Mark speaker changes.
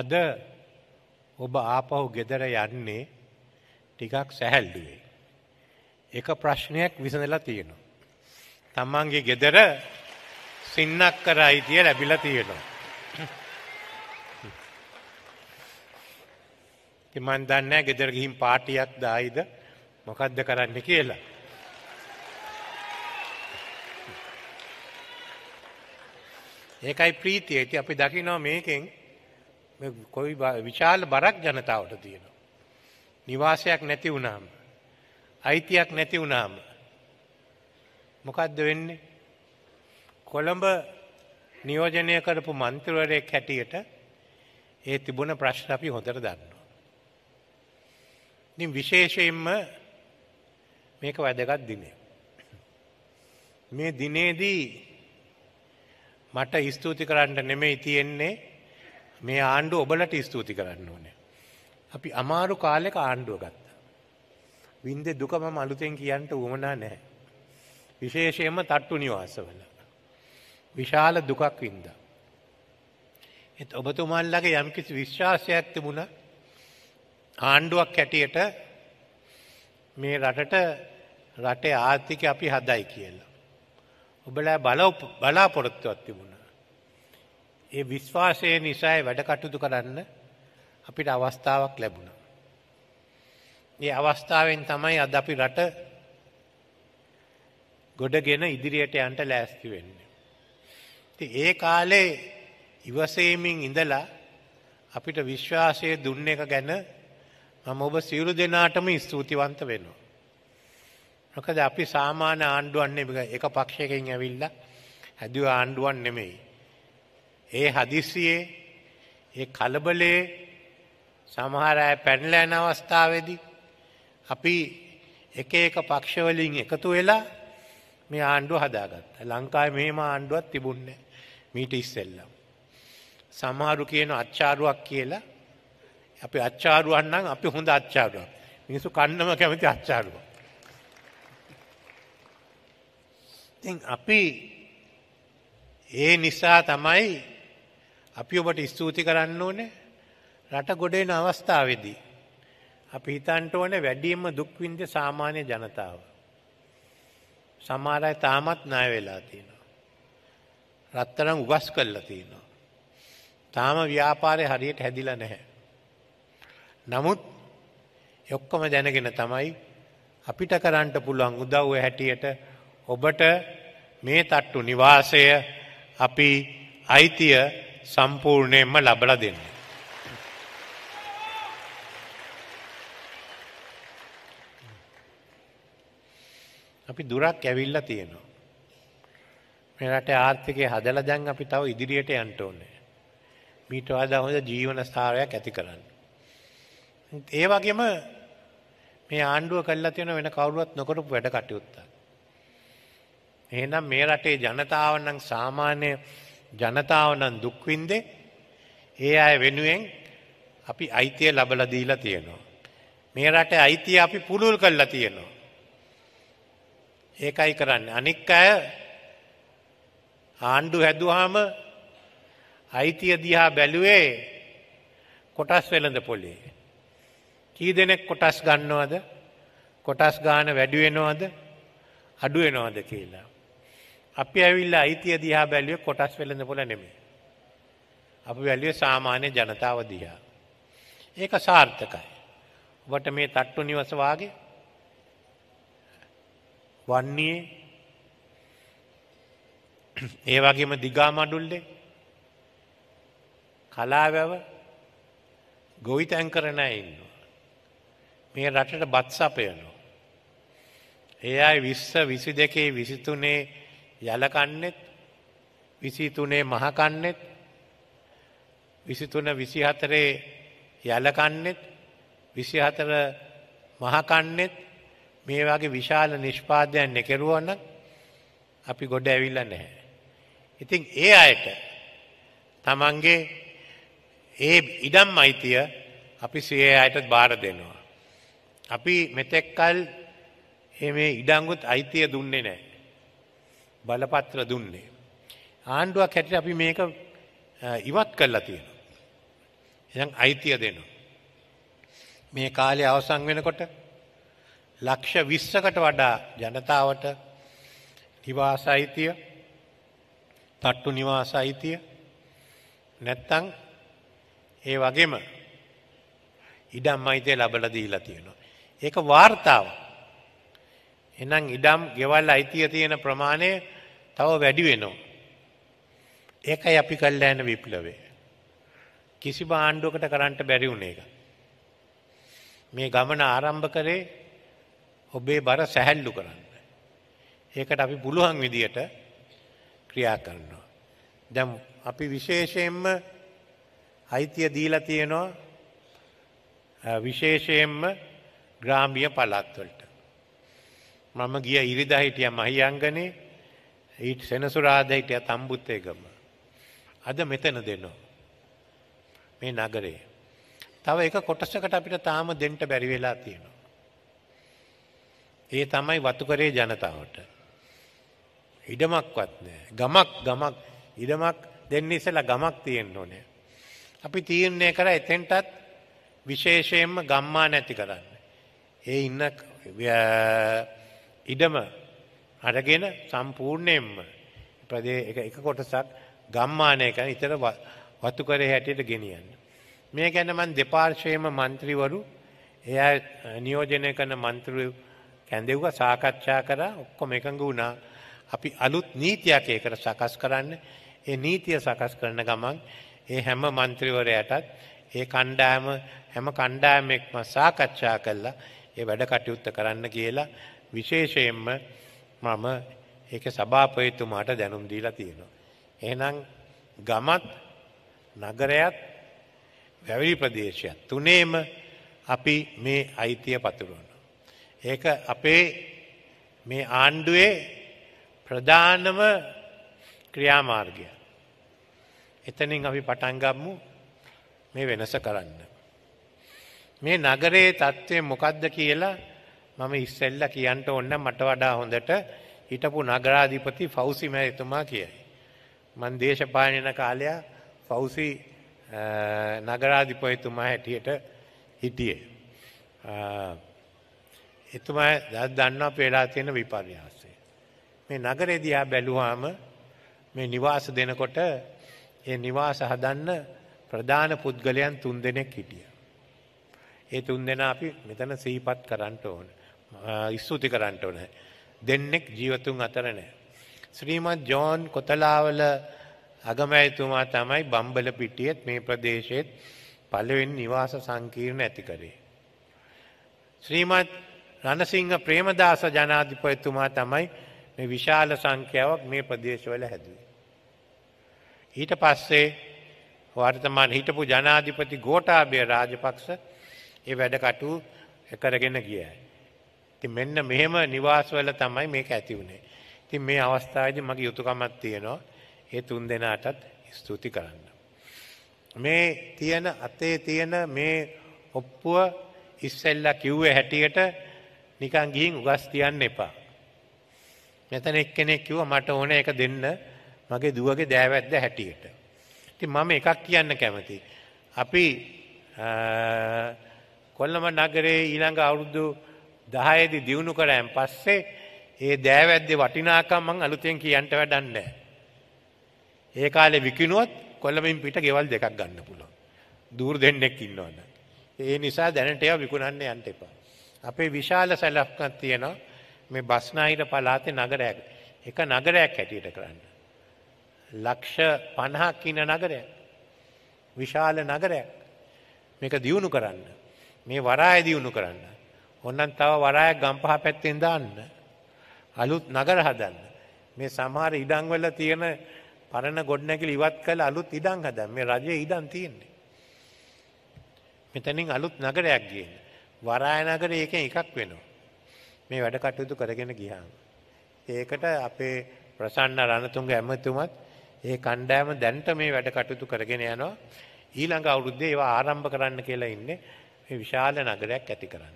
Speaker 1: අද ඔබ ආපහු ගෙදර යන්නේ ටිකක් සැහැල්ලුවේ. එක ප්‍රශ්නයක් විසඳලා තියෙනවා. තමන්ගේ ගෙදර සින්නක් කර අයිතිය ලැබිලා තියෙනවා. මන් දන්නේ ගෙදර ගිහින් පාටියක් දායිද මොකද්ද කරන්න කියලා. ඒකයි ප්‍රීතිය. ඉතින් අපි දකිනවා මේකෙන් කොයි විශාල බරක් ජනතාවට තියෙනවා. නිවාසයක් නැති වුණාම. අයිතියක් නැති වුණාම. මොකක්ද වෙන්නේ. කොළඹ නියෝජනය කරපු මන්ත්‍රවරයෙක් හැටියට ඒ තිබුණ ප්‍රශ්න අපි හොඳට දන්නවා. ඉතින් විශේෂයෙන්ම මේක වැදගත් දිනය. මේ දිනේදී මට ස්තුති කරන්න නෙමෙයි තියෙන්නේ මේ ආණ්ඩුව ඔබලට ස්තුති කරන්න ඕනේ. අපි අමාරු කාලෙක ආණ්ඩුව ගත්තා. වින්දේ දුක මම අලුතෙන් කියන්න උවමනා නැහැ. විශේෂයෙන්ම තට්ටු නිවාසවල. විශාල දුකක් වින්දා. ඒත් ඔබතුමන්ලගේ යම්කිසි විශ්වාසයක් තිබුණා ආණ්ඩුවක් හැටියට මේ රටට රටේ ආර්ථිකය අපි හදයි කියලා. ඔබලා බලාපොරොත්තුවක් තිබුණා. ඒ විශ්වාසය නිසායි වැඩ කටයුතු කරන්න අපිට අවස්ථාවක් ලැබුණ. ඒ අවස්ථාවෙන් තමයි අද අපි රට ගොඩගෙන ඉදිරියට යන්ට ලෑස්ති වෙන්න. ඒ කාලේ ඉවසේමින් ඉඳලා අපිට විශ්වාසය දුන්න එක ගැන මම ඔබ සියලු දෙනාටම ස්තුතිවන්ත වෙනවා. මොකද අපි සාමාන්‍ය ආණ්ඩුවන් එක පක්ෂයකින් ඇවිල්ලා හැදුව ආණ්ඩුවන් නෙමෙයි. ඒ හදිස්සියේ ඒ කලබලේ සමහර අය පැනලා යන අවස්ථාවේදී අපි එක එක පක්ෂවලින් එකතු වෙලා මේ ආණ්ඩුව හදාගත්තා. ලංකාවේ මෙහෙම ආණ්ඩුවක් තිබුණේ මීට ඉස්සෙල්ලා. සමහරු කියන අච්චාරුවක් කියලා අපි අච්චාරුවන් නම් අපි හොඳ අච්චාරුවක්. මිනිස්සු කන්නම කැමති අච්චාරුවක්. ඉතින් අපි ඒ නිසා තමයි අපි ඔබට ස්තුති කරන්න ඕනේ රට ගොඩ එන අවස්ථාවේදී. අපි හිතන්ට ඕනේ වැඩියෙන්ම දුක් විඳින සාමාන්‍ය ජනතාව. සමහර අය තාමත් ණය වෙලා තියෙනවා. රත්තරන් උගස් කරලා තියෙනවා. තාම ව්‍යාපාරේ හරියට හැදිලා නැහැ. නමුත් ඔක්කොම දැනගෙන තමයි අපිට කරන්න පුළුවන් උදව්ව හැටියට ඔබට මේ තට්ටු නිවාසය අපි අයිතිය සම්පූර්ණයෙන්ම ලබලා දෙන්න. අපි දුරක් ඇවිල්ලා තියෙනවා. මේ රටේ ආර්ථිකය හදලා දැන් අපි තව ඉදිරියට යන්න ඕනේ. මීට වඩා හොඳ ජීවන ස්ථාරයක් ඇති කරන්න. ඒ වගේම මේ ආණ්ඩුව කළා තියෙන වෙන කවුරුවත් නොකරපු වැඩ කටයුත්තක්. එහෙනම් මේ රටේ ජනතාව නම් සාමාන්‍ය ජනතාව නම් දුක් විඳේ ඒ අය වෙනුවෙන් අපි අයිතිය ලබලා දීලා තියෙනවා. මේ රටේ අයිතිය අපි පුළුල් කරලා තියෙනවා. ඒකයි කරන්නේ. අනික් අය ආණ්ඩු හැදුවාම අයිතිය දිහා බැලුවේ කොටස් වෙළඳ පොලේ. කී දෙනෙක් කොටස් ගන්නවද? කොටස් ගාන වැඩි වෙනවද? අඩු වෙනවද කියලා. අපි ඇවිල්ලා අයිතිය දිහා බැලුව කොටස් වෙළඳ පොල නෙමේ. අපි වැලිය සාමාන්‍ය ජනතාව දිහා. ඒක සාර්ථකයි. ඔබට මේ තට්ටු නිවසවාගේ වන්නේ ඒ වගේම දිගා මඩුල්ලේ කලාවැව ගොවිතැන් කරන ඉන්න. මේ රටට බත් සපයනු. ඒ අයි විස්ස විසි දෙකේ විසිතුනේ යලකන්නෙත් විසිතුනේ මහකන්නෙත් විසිතුන විසිහතරේ යලකන්නෙත් විසිහතර මහකන්නෙත් මේ වගේ විශාල නිෂ්පාදයන් එකෙරුවන අපි ගොඩ ඇවිල්ල නැහැ. ඉතින් ඒ අයට තමන්ගේ ඒ ඉඩම් අයිතිය අපි සිය අයටත් බාර දෙනවා. අපි මෙතෙක්කල් ඒ ඉඩංගුත් අයිතිය දුන්නේ නෑ. බලපත්‍ර දුන්නේ. ආණ්ඩුවක් හැටියට අපි මේක ඉවත් කරලා තියෙනවා. එහෙනම් අයිතිය දෙනවා. මේ කාලේ අවසන් වෙනකොට ලක්ෂ 20කට වඩා ජනතාවට නිවාස අයිතිය, තට්ටු නිවාස අයිතිය නැත්තම් ඒ වගේම ඉඩම් අයිතිය ලැබලා දීලා තියෙනවා. ඒක වார்த்தාවක්. එහෙනම් ඉඩම් ගෙවල් අයිතිය තියෙන ප්‍රමාණය තව වැඩි වෙනවා. ඒකයි අපි කල්ලාන විප්ලවය. කිසි භාණ්ඩුවකට කරන්න බැරි වුණ එක. මේ ගමන ආරම්භ කරේ ඔබේ බර සැහැල්ලු කරන්න. ඒකට අපි පුළුවන් විදියට ක්‍රියා කරනවා. දැන් අපි විශේෂයෙන්ම අයිතිය දීලා තියෙනවා විශේෂයෙන්ම ග්‍රාමීය පළාත්වලට. මම ගිය ඉරිදා හිටිය මහියංගනේ ඊට සෙනසුරාදා හිටියත් අම්බුත්තේගම. අද මෙතන දෙනවා. මේ නගරේ. තව එක කොටසකට අපිට තාම දෙන්න බැරි වෙලා තියෙනවා. ඒ තමයි වතුකරේ ජනතාවට. ඉඩමක්වත් නැහැ. ගමක් ගමක් ඉඩමක් දෙන්න ඉස්සලා ගමක් තියෙන්න ඕනේ. අපි තීරණය කරා එතෙන්ටත් විශේෂයෙන්ම ගම්මා නැති කරන්න. ඒ ඉන්න ඉඩම අරගෙන සම්පූර්ණයෙන්ම ප්‍රදේ එක එක කොටසක් ගම්මානය කරන ඉතර වතු කරේ හැටියට ගෙනියන්න. මේ ගැන මන් දෙපාර්ශයේම මන්ත්‍රීවරු එයා නියෝජනය කරන මන්ත්‍රීවරු කැඳෙව්වා සාකච්ඡා කරා ඔක්කොම එකඟ වුණා. අපි අලුත් නීතියක් ඒකට සකස් කරන්න. ඒ නීතිය සකස් කරන ගමන් ඒ හැම මන්ත්‍රීවරයටත් ඒ කණ්ඩායම හැම කණ්ඩායමෙක්ම සාකච්ඡා කළා ඒ වැඩ කටයුත්ත කරන්න කියලා විශේෂයෙන්ම මම ඒක සභාපතිතුමාට දැනුම් දීලා තියෙනවා. එහෙනම් ගමත් නගරයත් වැවි ප්‍රදේශයත් තුනේම අපි මේ අයිතිය පතුරවනවා. ඒක අපේ මේ ආණ්ඩුවේ ප්‍රධානම ක්‍රියාමාර්ගය. එතනින් අපි පටන්ගම්මු මේ වෙනස කරන්න. මේ නගරයේ තත්ත්වය මොකක්ද කියලා මම ඉස්සෙල්ලා කියන්න ඕන මට වඩා හොඳට හිටපු නගරාධිපති ෆෞසි මැතිතුමා කියයි. මන් දේශපාලන කාලය ෆෞසි නගරාධිපතිතුමා හැටියට හිටියේ. එතුමා දන්නවා පේලා තියෙන විපර්යාසය. මේ නගරේදී ආ බැලුවාම මේ නිවාස දෙනකොට ඒ නිවාස හදන්න ප්‍රධාන පුද්ගලයන් තුන් දෙනෙක් හිටිය. ඒ තුන් දෙනා අපි මෙතන සීපත් කරන්නට ඕන. ස්තුති කරන්නට ඕන. දෙන්නෙක් ජීවතුන් අතර නෑ. ශ්‍රීමත් ජෝන් කොතලාවල අගමැතිතුමා තමයි බම්බල පිටියෙත් මේ ප්‍රදේශෙත් පළවෙනි නිවාස සංකීර්ණ ඇති කරේ. ශ්‍රීමත් රණසිංහ ප්‍රේමදාස ජනාධිපතිතුමා තමයි මේ විශාල සංඛ්‍යාවක් මේ ප්‍රදේශවල හැදුවේ. ඊට පස්සේ වර්තමාන හිටපු ජනාධිපති ගෝඨාභය රාජපක්ෂ ඒ වැඩ කටයුතු කරගෙන ගියයි. ඉතින් මෙන්න මෙහෙම නිවාසවල තමයි මේක ඇති වුනේ. ඉතින් මේ අවස්ථාවේදී මගේ යුතුයකමක් තියෙනවා. ඒ තුන් දෙනාටත් ස්තුති කරන්න. මේ තියෙන අතේ තියෙන මේ ඔප්පුව ඉස්සෙල්ලා කිව්වේ හැටියට නිකන් ගිහින් උගස් තියන්න එපා. මෙතන එක්කෙනෙක් කිව්වා මට ඕන එක දෙන්න මගේ දුවගේ දෑවැද්ද හැටියට. ඉතින් මම එකක් කියන්න කැමතියි. අපි කොල්ලම නගරේ ඊළඟ අවුරුදු දහයේදි දියුණු කරෑම් පස්සේ ඒ දෑවැද්දේ වටිනාකම් මං අලුතෙන් කියන්ට වැඩන්න. ඒ කාලේ විකිනුවත් කොල්ලමින් පිට ගෙවල් දෙකක් ගන්න පුළුවන්. දූර් දෙන්නෙක් ඉන්නවන්න. ඒ නිසා දැනට ඒවා විකුණන්න යන්ට එපා. අපේ විශාල සැලක්කත් තියෙනවා මේ බස්නාහිර පලාතේ නගරයක් එක නගරයක් හැටියට කරන්න. ලක්ෂ පණහක් ඉන්න නගරයක්. විශාල නගරයක්. මේක දියුණු කරන්න. මේ වරාය දියුණු කරන්න. ඔන්නම් තව වරායක් ගම්පහ පැත්තෙන් දාන්න. අලුත් නගර හදන්න. මේ සමහර ඉඩංවල තියෙන පරණ ගොඩනැගිලි ඉවත් කළ අලුත් ඉඩං හදන්න. මේ රජයේ ඉඩම් තියෙන්නේ. මෙතනින් අලුත් නගරයක් ගේන්න. වරාය නගරය එකෙන් එකක් වෙනවා. මේ වැඩ කටයුතු කරගෙන ගියාම. ඒකට අපේ ප්‍රසන්න රණතුංග ඇමතුමත් ඒ කණ්ඩායම දැන්ට මේ වැඩ කටයුතු කරගෙන යනවා. ඊළඟ අවුරුද්දේ ඒවා ආරම්භ කරන්න කියලා ඉන්නේ මේ විශාල නගරයක් ඇති කරන්න.